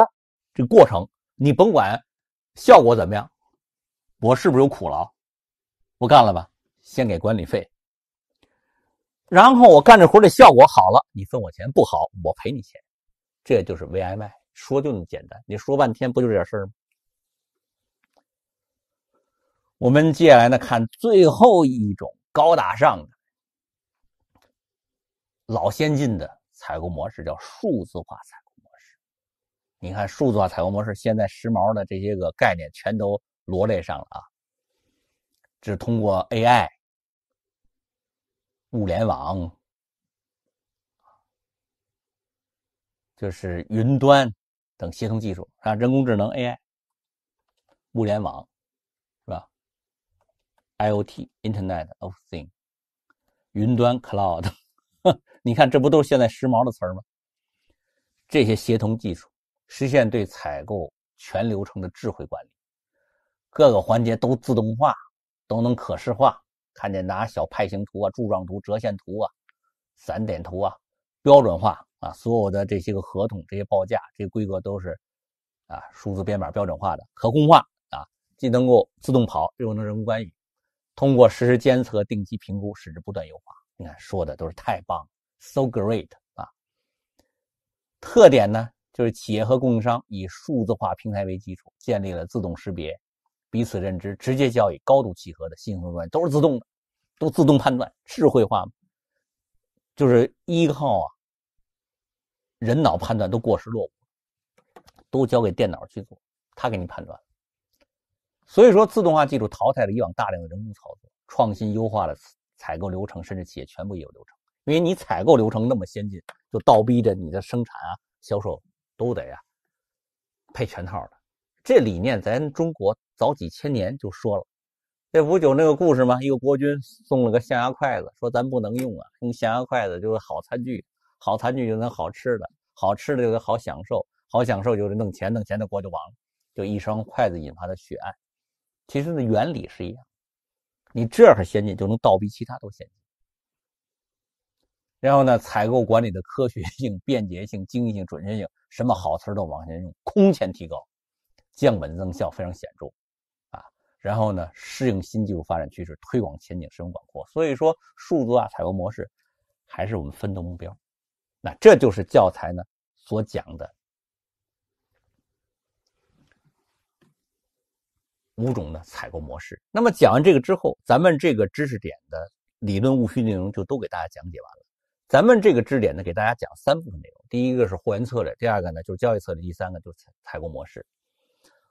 这过程你甭管效果怎么样，我是不是有苦劳？不干了吧，先给管理费，然后我干这活的效果好了，你分我钱；不好，我赔你钱。这就是 VMI，说就那么简单。你说半天不就这点事吗？我们接下来呢，看最后一种高大上的、老先进的采购模式，叫数字化采。购。你看，数字化、采购模式，现在时髦的这些个概念全都罗列上了啊！只通过 AI、物联网、就是云端等协同技术，啊，人工智能 AI、物联网是吧？IOT（Internet of Things）、云端 （Cloud），你看，这不都是现在时髦的词吗？这些协同技术。实现对采购全流程的智慧管理，各个环节都自动化，都能可视化，看见哪小派形图啊、柱状图、折线图啊、散点图啊，标准化啊，所有的这些个合同、这些报价、这规格都是啊数字编码标准化的可控化啊，既能够自动跑，又能人工干预，通过实时监测、定期评估，使之不断优化。你看，说的都是太棒，so great 啊！特点呢？就是企业和供应商以数字化平台为基础，建立了自动识别、彼此认知、直接交易、高度契合的新型关系，都是自动的，都自动判断，智慧化。就是依靠啊，人脑判断都过时落伍，都交给电脑去做，他给你判断。所以说，自动化技术淘汰了以往大量的人工操作，创新优化了采购流程，甚至企业全部业务流程。因为你采购流程那么先进，就倒逼着你的生产啊、销售。都得呀，配全套的，这理念咱中国早几千年就说了。这五九那个故事嘛，一个国君送了个象牙筷子，说咱不能用啊，用象牙筷子就是好餐具，好餐具就能好吃的，好吃的就好享受，好享受就是弄钱，弄钱的国就亡了，就一双筷子引发的血案。其实呢，原理是一样，你这样先进就能倒逼其他都先进。然后呢，采购管理的科学性、便捷性、经济性、准确性，什么好词都往前用，空前提高，降本增效非常显著，啊，然后呢，适应新技术发展趋势，推广前景十分广阔。所以说，数字化采购模式还是我们奋斗目标。那这就是教材呢所讲的五种的采购模式。那么讲完这个之后，咱们这个知识点的理论、务虚内容就都给大家讲解完了。咱们这个知识点呢，给大家讲三部分内容。第一个是货源策略，第二个呢就是交易策略，第三个就是采购模式。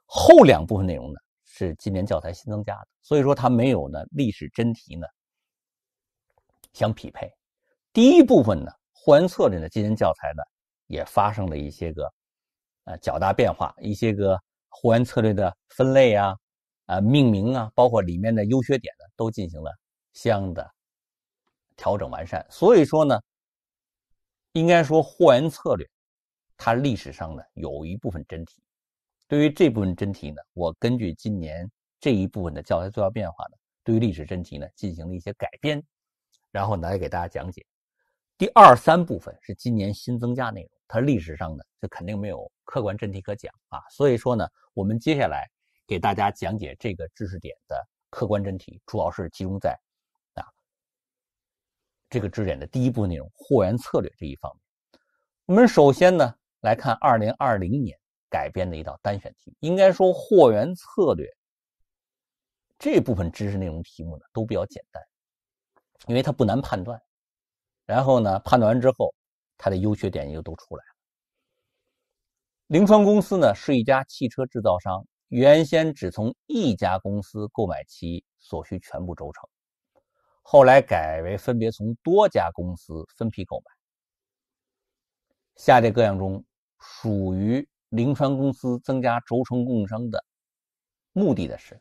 后两部分内容呢是今年教材新增加的，所以说它没有呢历史真题呢相匹配。第一部分呢，货源策略呢，今年教材呢也发生了一些个呃较大变化，一些个货源策略的分类啊、啊命名啊，包括里面的优缺点呢，都进行了相应的调整完善。所以说呢。应该说，货源策略，它历史上呢有一部分真题。对于这部分真题呢，我根据今年这一部分的教材资料变化呢，对于历史真题呢进行了一些改编，然后来给大家讲解。第二三部分是今年新增加内容，它历史上呢就肯定没有客观真题可讲啊，所以说呢，我们接下来给大家讲解这个知识点的客观真题，主要是集中在。这个知识点的第一步内容，货源策略这一方面，我们首先呢来看二零二零年改编的一道单选题。应该说，货源策略这部分知识内容题目呢都比较简单，因为它不难判断。然后呢，判断完之后，它的优缺点就都出来了。凌川公司呢是一家汽车制造商，原先只从一家公司购买其所需全部轴承。后来改为分别从多家公司分批购买。下列各项中，属于临川公司增加轴承供应商的目的的是：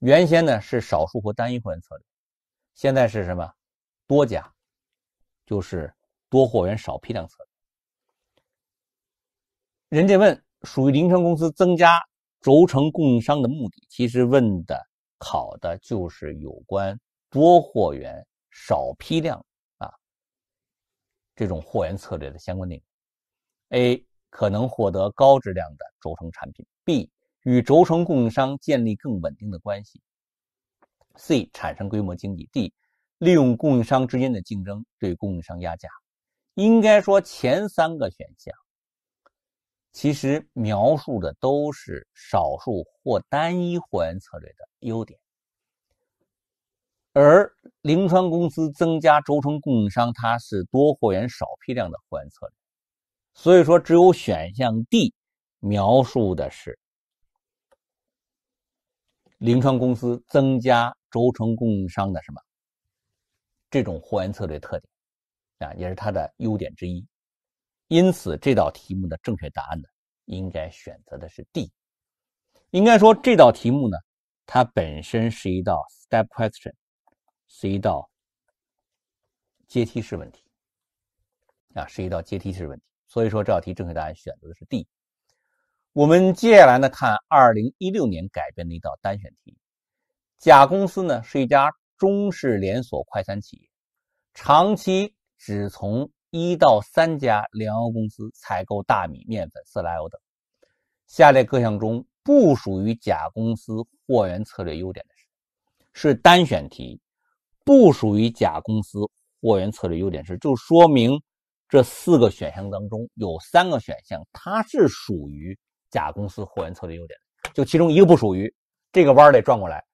原先呢是少数或单一货源策略，现在是什么？多家，就是多货源少批量策略。人家问属于临川公司增加轴承供应商的目的，其实问的考的就是有关。多货源少批量啊，这种货源策略的相关内容。A 可能获得高质量的轴承产品；B 与轴承供应商建立更稳定的关系；C 产生规模经济；D 利用供应商之间的竞争对供应商压价。应该说，前三个选项其实描述的都是少数或单一货源策略的优点。而凌川公司增加轴承供应商，它是多货源少批量的货源策略，所以说只有选项 D 描述的是凌川公司增加轴承供应商的什么这种货源策略特点啊，也是它的优点之一。因此这道题目的正确答案呢，应该选择的是 D。应该说这道题目呢，它本身是一道 step question。是一道阶梯式问题啊，是一道阶梯式问题，所以说这道题正确答案选择的是 D。我们接下来呢，看二零一六年改编的一道单选题。甲公司呢，是一家中式连锁快餐企业，长期只从一到三家粮油公司采购大米、面粉、色拉油等。下列各项中不属于甲公司货源策略优点的是？是单选题。不属于甲公司货源策略优点是，就说明这四个选项当中有三个选项它是属于甲公司货源策略优点，就其中一个不属于，这个弯得转过来。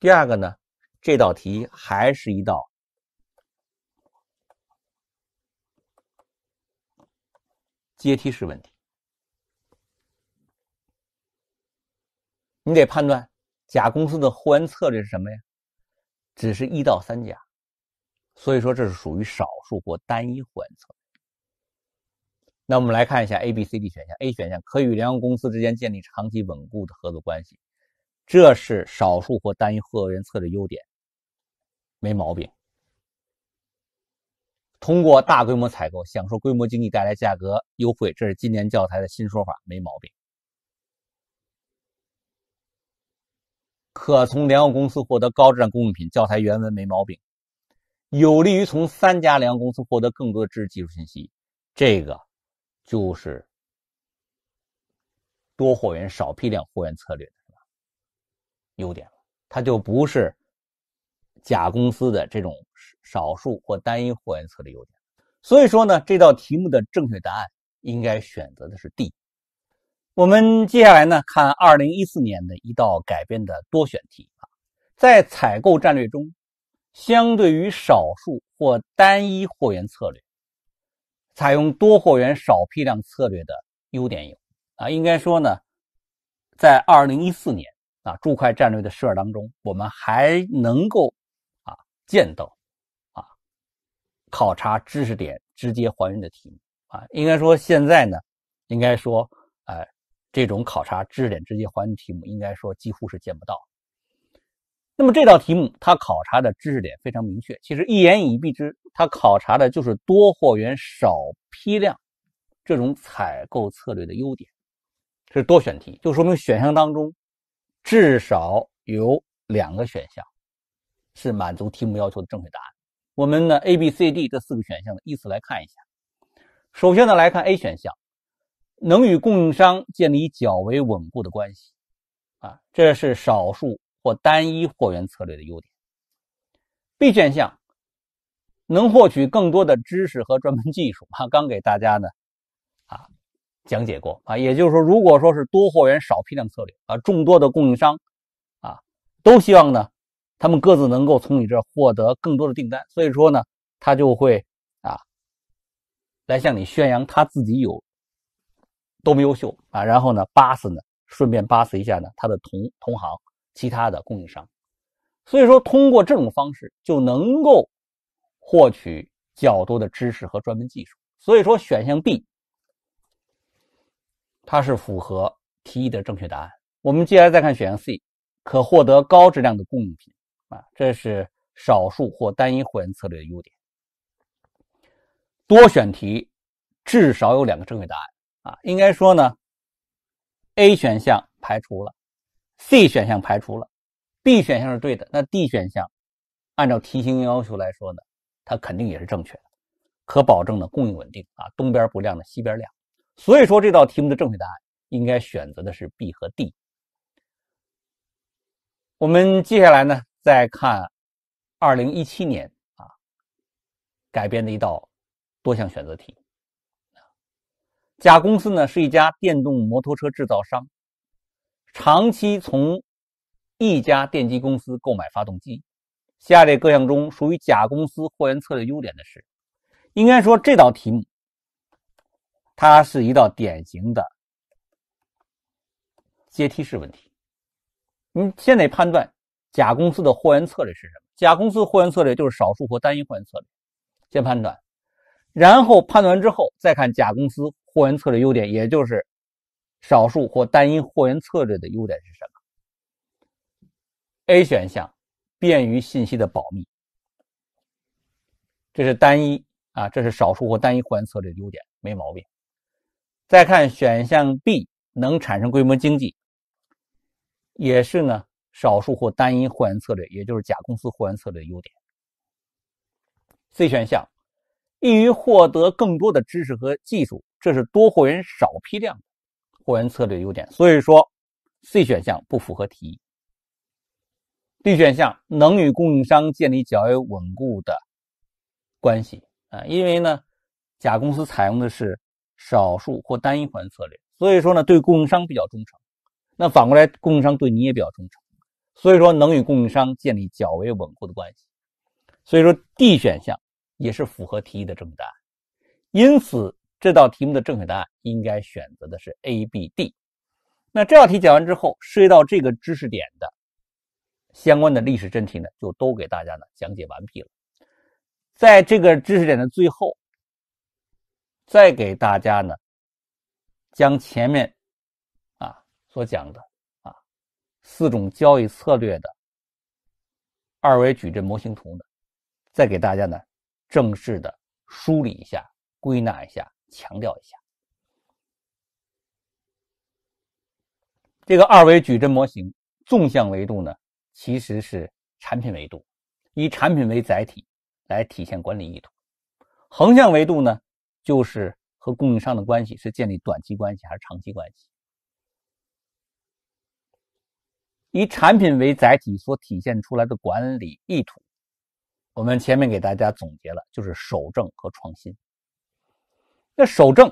第二个呢，这道题还是一道阶梯式问题，你得判断甲公司的货源策略是什么呀？只是一到三家，所以说这是属于少数或单一货源策。那我们来看一下 A、B、C、D 选项。A 选项可与粮油公司之间建立长期稳固的合作关系，这是少数或单一货源策的优点，没毛病。通过大规模采购，享受规模经济带来价格优惠，这是今年教材的新说法，没毛病。可从粮油公司获得高质量供应品，教材原文没毛病，有利于从三家粮油公司获得更多的知识技术信息，这个就是多货源少批量货源策略的优点，它就不是甲公司的这种少数或单一货源策略优点。所以说呢，这道题目的正确答案应该选择的是 D。我们接下来呢，看二零一四年的一道改编的多选题啊，在采购战略中，相对于少数或单一货源策略，采用多货源少批量策略的优点有啊，应该说呢，在二零一四年啊注会战略的试卷当中，我们还能够啊见到啊考察知识点直接还原的题目啊，应该说现在呢，应该说。这种考察知识点直接还原题目，应该说几乎是见不到。那么这道题目它考察的知识点非常明确，其实一言以蔽之，它考察的就是多货源少批量这种采购策略的优点。是多选题，就说明选项当中至少有两个选项是满足题目要求的正确答案。我们呢 A、B、C、D 这四个选项呢，依次来看一下。首先呢，来看 A 选项。能与供应商建立较为稳固的关系，啊，这是少数或单一货源策略的优点。B 选项能获取更多的知识和专门技术啊，刚给大家呢啊讲解过啊，也就是说，如果说是多货源少批量策略啊，众多的供应商啊都希望呢，他们各自能够从你这获得更多的订单，所以说呢，他就会啊来向你宣扬他自己有。多不优秀啊，然后呢，扒死呢，顺便扒死一下呢，他的同同行，其他的供应商，所以说通过这种方式就能够获取较多的知识和专门技术，所以说选项 B，它是符合题意的正确答案。我们接下来再看选项 C，可获得高质量的供应品啊，这是少数或单一货源策略的优点。多选题至少有两个正确答案。啊，应该说呢，A 选项排除了，C 选项排除了，B 选项是对的。那 D 选项，按照题型要求来说呢，它肯定也是正确的，可保证呢供应稳定啊，东边不亮呢西边亮。所以说这道题目的正确答案应该选择的是 B 和 D。我们接下来呢再看2017年啊改编的一道多项选择题。甲公司呢是一家电动摩托车制造商，长期从一家电机公司购买发动机。下列各项中属于甲公司货源策略优点的是？应该说这道题目，它是一道典型的阶梯式问题。你先得判断甲公司的货源策略是什么。甲公司货源策略就是少数或单一货源策略，先判断，然后判断之后再看甲公司。货源策略优点，也就是少数或单一货源策略的优点是什么？A 选项便于信息的保密，这是单一啊，这是少数或单一货源策略的优点，没毛病。再看选项 B，能产生规模经济，也是呢，少数或单一货源策略，也就是甲公司货源策略的优点。C 选项易于获得更多的知识和技术。这是多货源少批量货源策略优点，所以说 C 选项不符合题意。D 选项能与供应商建立较为稳固的关系啊，因为呢，甲公司采用的是少数或单一货源策略，所以说呢对供应商比较忠诚。那反过来，供应商对你也比较忠诚，所以说能与供应商建立较为稳固的关系，所以说 D 选项也是符合题意的正确答案。因此。这道题目的正确答案应该选择的是 A、B、D。那这道题讲完之后，涉及到这个知识点的相关的历史真题呢，就都给大家呢讲解完毕了。在这个知识点的最后，再给大家呢，将前面啊所讲的啊四种交易策略的二维矩阵模型图呢，再给大家呢正式的梳理一下、归纳一下。强调一下，这个二维矩阵模型，纵向维度呢其实是产品维度，以产品为载体来体现管理意图；横向维度呢就是和供应商的关系，是建立短期关系还是长期关系。以产品为载体所体现出来的管理意图，我们前面给大家总结了，就是守正和创新。那守正，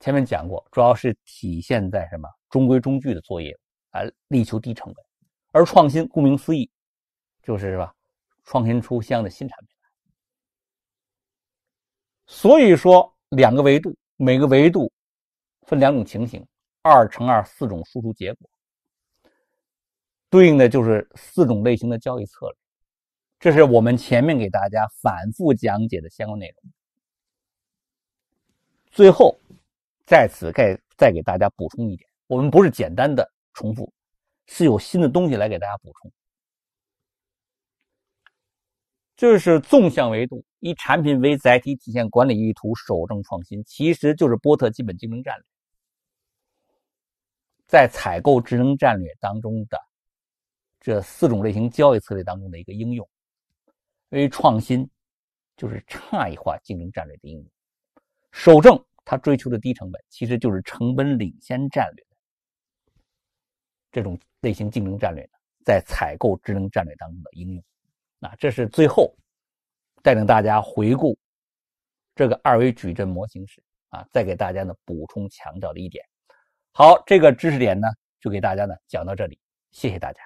前面讲过，主要是体现在什么？中规中矩的作业啊，力求低成本。而创新，顾名思义，就是什么？创新出相应的新产品。所以说，两个维度，每个维度分两种情形，二乘二四种输出结果，对应的就是四种类型的交易策略。这是我们前面给大家反复讲解的相关内容。最后，在此再再给大家补充一点，我们不是简单的重复，是有新的东西来给大家补充。就是纵向维度，以产品为载体体现管理意图，守正创新，其实就是波特基本竞争战略在采购职能战略当中的这四种类型交易策略当中的一个应用。为创新，就是差异化竞争战略的应用。守正，他追求的低成本，其实就是成本领先战略。这种类型竞争战略呢，在采购职能战略当中的应用。那这是最后带领大家回顾这个二维矩阵模型时，啊，再给大家呢补充强调的一点。好，这个知识点呢，就给大家呢讲到这里，谢谢大家。